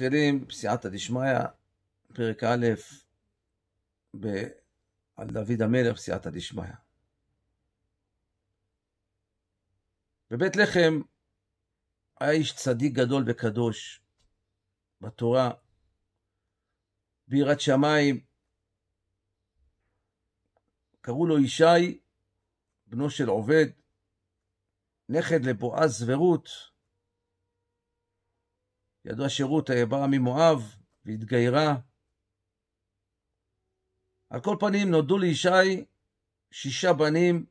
מתחילים בסייעתא דשמיא, פרק א', ב... על דוד המלך, סייעתא דשמיא. בבית לחם היה איש צדיק גדול וקדוש בתורה, ביראת שמיים, קראו לו ישי, בנו של עובד, נכד לבועז ורות, ידוע שרות באה ממואב והתגיירה. על כל פנים, נולדו לישי שישה בנים,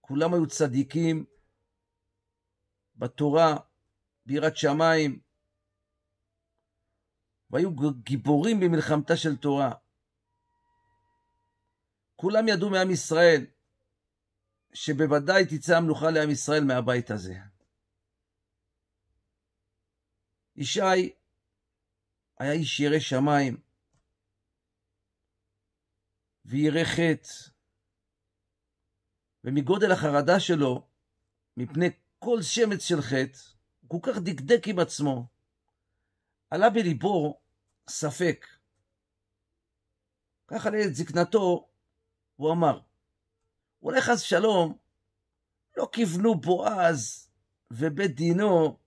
כולם היו צדיקים בתורה, ביראת שמיים, והיו גיבורים במלחמתה של תורה. כולם ידעו מעם ישראל שבוודאי תצא המנוחה לעם ישראל מהבית הזה. ישי היה איש ירא שמיים וירא חטא, ומגודל החרדה שלו, מפני כל שמץ של חטא, הוא כל כך דקדק עם עצמו, עלה בליבו ספק. ככה לעת זקנתו הוא אמר, אולי חס שלום לא כיוונו בועז ובית דינו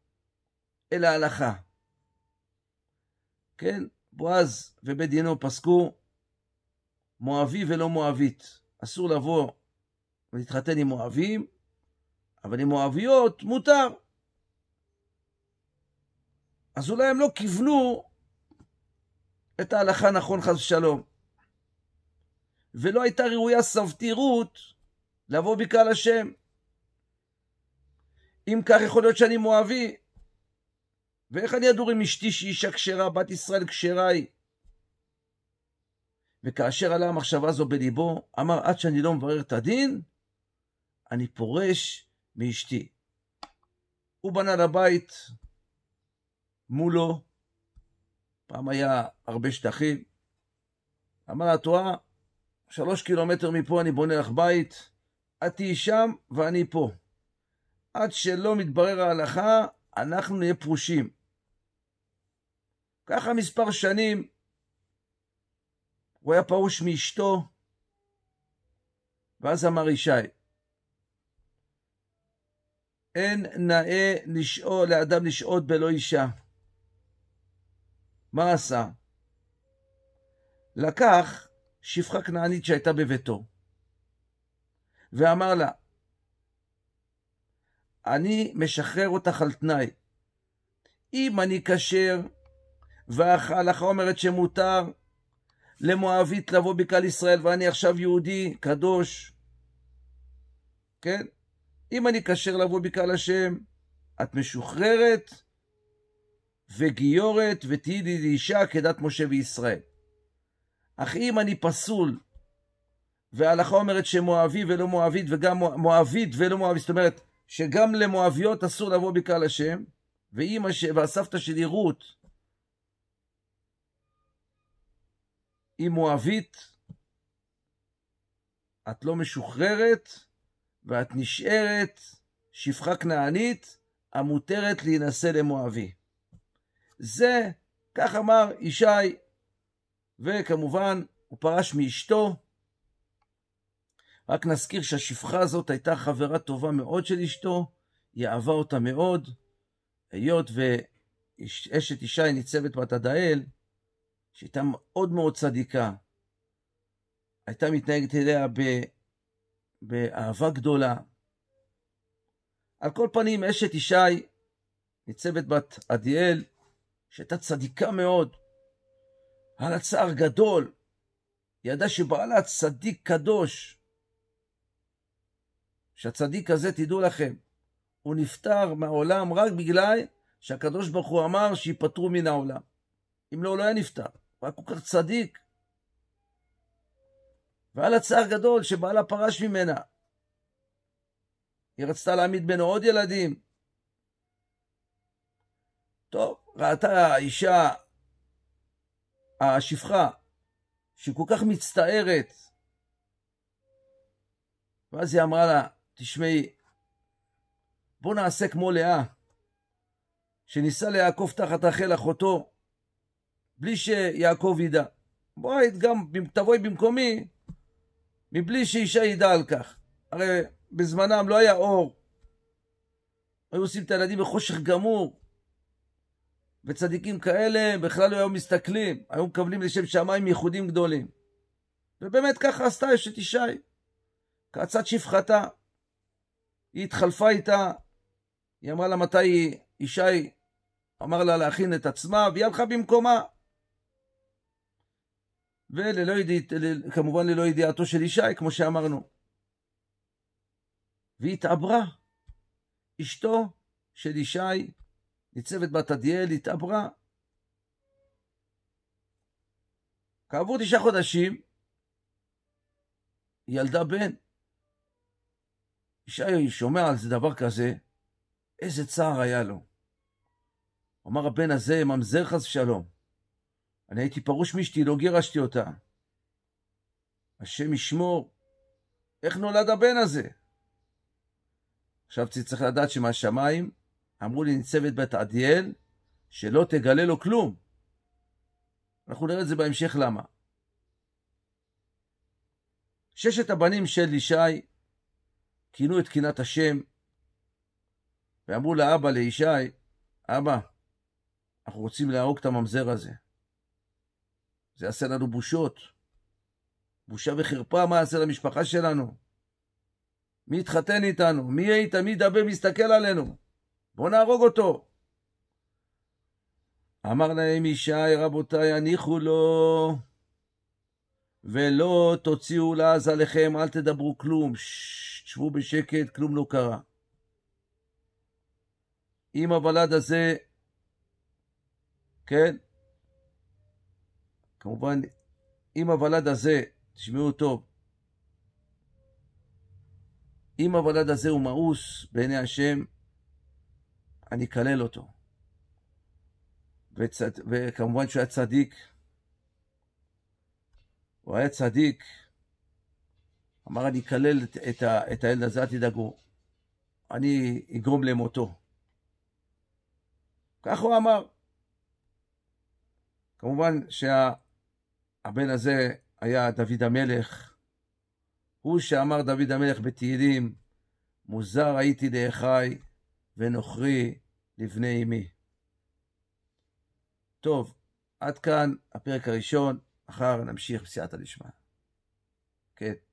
אל ההלכה. כן, בועז ובית דינו פסקו מואבי ולא מואבית. אסור לבוא ולהתחתן עם מואבים, אבל עם מואביות מותר. אז אולי הם לא כיוונו את ההלכה נכון חס ושלום. ולא הייתה ראויה סבתי רות לבוא בקהל השם. אם כך יכול להיות שאני מואבי, ואיך אני אדור עם אשתי שהיא אישה כשרה, בת ישראל כשרה היא? וכאשר עלה המחשבה הזו בליבו, אמר, עד שאני לא מברר את הדין, אני פורש מאשתי. הוא בנה לבית מולו, פעם היה הרבה שטחים, אמר לה, את רואה, שלוש קילומטר מפה אני בונה לך בית, את תהיי שם ואני פה. עד שלא מתברר ההלכה, אנחנו נהיה פרושים. ככה מספר שנים, הוא היה פרוש מאשתו, ואז אמר ישי, אין נאה לשאול, לאדם לשהות בלא אישה. מה עשה? לקח שפחה כנענית שהייתה בביתו, ואמר לה, אני משחרר אותך על תנאי. אם אני כשר, וההלכה אומרת שמותר למואבית לבוא בקהל ישראל, ואני עכשיו יהודי קדוש, כן? אם אני כשר לבוא בקהל השם, את משוחררת וגיורת ותהיי לי לאישה כדת משה וישראל. אך אם אני פסול, וההלכה אומרת שמואבי ולא מואבית, וגם מואבית ולא מואבית, זאת אומרת שגם למואביות אסור לבוא בקהל השם, ואימא ש... והסבתא שלי רות, היא מואבית, את לא משוחררת ואת נשארת שפחה כנענית המותרת להינשא למואבי. זה, כך אמר ישי, וכמובן הוא פרש מאשתו. רק נזכיר שהשפחה הזאת הייתה חברה טובה מאוד של אשתו, היא אהבה אותה מאוד, היות ואשת ישי ניצבת בת עדאל, שהייתה מאוד מאוד צדיקה, הייתה מתנהגת אליה ב... באהבה גדולה. על כל פנים, אשת ישי, ניצבת בת עדיאל, שהייתה צדיקה מאוד, על הצער צער גדול, ידעה שבעלה צדיק קדוש. שהצדיק הזה, תדעו לכם, הוא נפטר מהעולם רק בגלל שהקדוש ברוך הוא אמר שייפטרו מן העולם. אם לא, הוא לא היה נפטר. הוא היה כל כך צדיק. והיה לה צער גדול שבעלה פרש ממנה. היא רצתה להעמיד בינו עוד ילדים. טוב, ראתה האישה, השפחה, שהיא כל כך מצטערת. ואז היא אמרה לה, תשמעי, בוא נעשה כמו לאה, שניסה לעקוף תחת רחל אחותו, בלי שיעקב ידע. בואי גם, תבואי במקומי, מבלי שאישה ידע על כך. הרי בזמנם לא היה אור. היו עושים את הילדים בחושך גמור. וצדיקים כאלה בכלל לא היו מסתכלים, היו מקבלים לשם שמיים ייחודים גדולים. ובאמת ככה עשתה אשת ישי. קצת שפחתה, היא התחלפה איתה, היא אמרה לה מתי ישי אמר לה להכין את עצמה, והיא הלכה במקומה. וללא ידיעת, כמובן ללא ידיעתו של ישי, כמו שאמרנו. והתעברה. אשתו של ישי, ניצבת בת עדיאל, התעברה. כעבור תשעה חודשים, ילדה בן. ישי שומע על זה דבר כזה, איזה צער היה לו. אמר הבן הזה, ממזר חס ושלום. אני הייתי פרוש מאשתי, לא גירשתי אותה. השם ישמור, איך נולד הבן הזה? עכשיו צריך לדעת שמהשמיים אמרו לי ניצבת בת עדיאל, שלא תגלה לו כלום. אנחנו נראה את זה בהמשך למה. ששת הבנים של ישי כינו את קנאת השם, ואמרו לאבא, לישי, אבא, אנחנו רוצים להרוג את הממזר הזה. זה יעשה לנו בושות. בושה וחרפה מה יעשה למשפחה שלנו. מי יתחתן איתנו? מי יהיה איתה? מי ידבר? מי יסתכל עלינו? בואו נהרוג אותו. אמר להם ישי, רבותיי, הניחו לו, ולא תוציאו לעז עליכם, אל תדברו כלום, שבו בשקט, כלום לא קרה. אם הוולד הזה, כן, כמובן, אם הוולד הזה, תשמעו טוב, אם הוולד הזה הוא מאוס בעיני השם, אני אקלל אותו. וצד... וכמובן שהוא היה צדיק. הוא היה צדיק. אמר, אני אקלל את, את, ה... את הילד הזה, אל תדאגו. אני אגרום למותו. כך הוא אמר. כמובן שה... הבן הזה היה דוד המלך. הוא שאמר דוד המלך בתהילים, מוזר הייתי לאחי ונוכרי לבני אמי. טוב, עד כאן הפרק הראשון, אחר נמשיך בסייעתא דשמיא. כן.